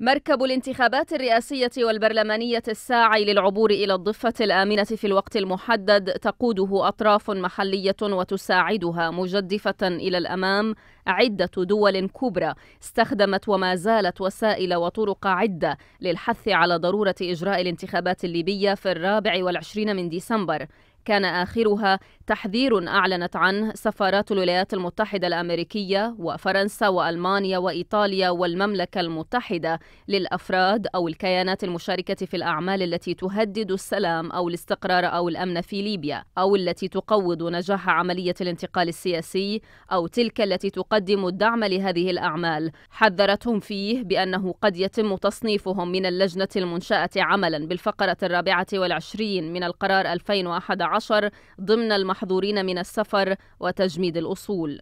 مركب الانتخابات الرئاسية والبرلمانية الساعي للعبور إلى الضفة الآمنة في الوقت المحدد تقوده أطراف محلية وتساعدها مجدفة إلى الأمام عدة دول كبرى استخدمت وما زالت وسائل وطرق عدة للحث على ضرورة إجراء الانتخابات الليبية في الرابع والعشرين من ديسمبر كان آخرها تحذير أعلنت عنه سفارات الولايات المتحدة الأمريكية وفرنسا وألمانيا وإيطاليا والمملكة المتحدة للأفراد أو الكيانات المشاركة في الأعمال التي تهدد السلام أو الاستقرار أو الأمن في ليبيا أو التي تقوض نجاح عملية الانتقال السياسي أو تلك التي تقدم الدعم لهذه الأعمال حذرتهم فيه بأنه قد يتم تصنيفهم من اللجنة المنشأة عملا بالفقرة الرابعة والعشرين من القرار 2011 عشر ضمن المحظورين من السفر وتجميد الأصول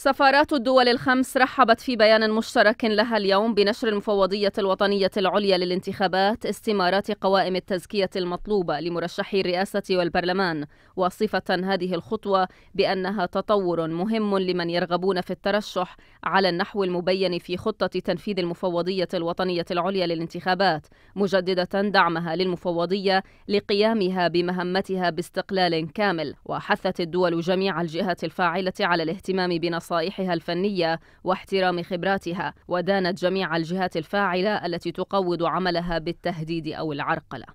سفارات الدول الخمس رحبت في بيان مشترك لها اليوم بنشر المفوضية الوطنية العليا للانتخابات استمارات قوائم التزكية المطلوبة لمرشحي الرئاسة والبرلمان وصفة هذه الخطوة بأنها تطور مهم لمن يرغبون في الترشح على النحو المبين في خطة تنفيذ المفوضية الوطنية العليا للانتخابات مجددة دعمها للمفوضية لقيامها بمهمتها باستقلال كامل وحثت الدول جميع الجهات الفاعلة على الاهتمام بنص بنصائحها الفنية واحترام خبراتها ودانت جميع الجهات الفاعلة التي تقوض عملها بالتهديد أو العرقلة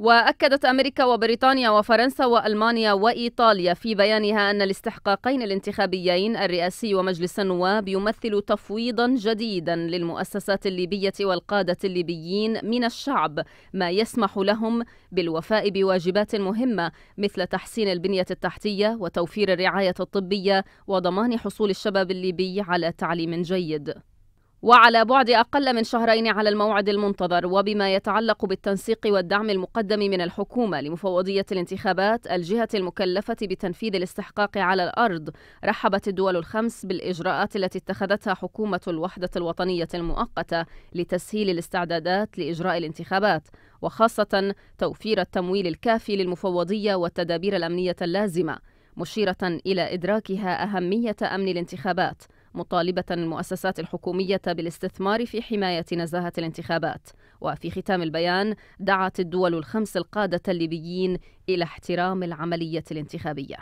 وأكدت أمريكا وبريطانيا وفرنسا وألمانيا وإيطاليا في بيانها أن الاستحقاقين الانتخابيين الرئاسي ومجلس النواب يمثل تفويضا جديدا للمؤسسات الليبية والقادة الليبيين من الشعب ما يسمح لهم بالوفاء بواجبات مهمة مثل تحسين البنية التحتية وتوفير الرعاية الطبية وضمان حصول الشباب الليبي على تعليم جيد وعلى بعد أقل من شهرين على الموعد المنتظر وبما يتعلق بالتنسيق والدعم المقدم من الحكومة لمفوضية الانتخابات الجهة المكلفة بتنفيذ الاستحقاق على الأرض رحبت الدول الخمس بالإجراءات التي اتخذتها حكومة الوحدة الوطنية المؤقتة لتسهيل الاستعدادات لإجراء الانتخابات وخاصة توفير التمويل الكافي للمفوضية والتدابير الأمنية اللازمة مشيرة إلى إدراكها أهمية أمن الانتخابات مطالبة المؤسسات الحكومية بالاستثمار في حماية نزاهة الانتخابات وفي ختام البيان دعت الدول الخمس القادة الليبيين إلى احترام العملية الانتخابية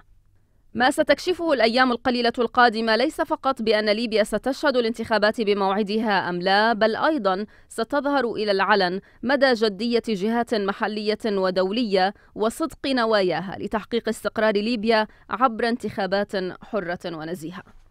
ما ستكشفه الايام القليله القادمه ليس فقط بان ليبيا ستشهد الانتخابات بموعدها ام لا بل ايضا ستظهر الى العلن مدى جديه جهات محليه ودوليه وصدق نواياها لتحقيق استقرار ليبيا عبر انتخابات حره ونزيهه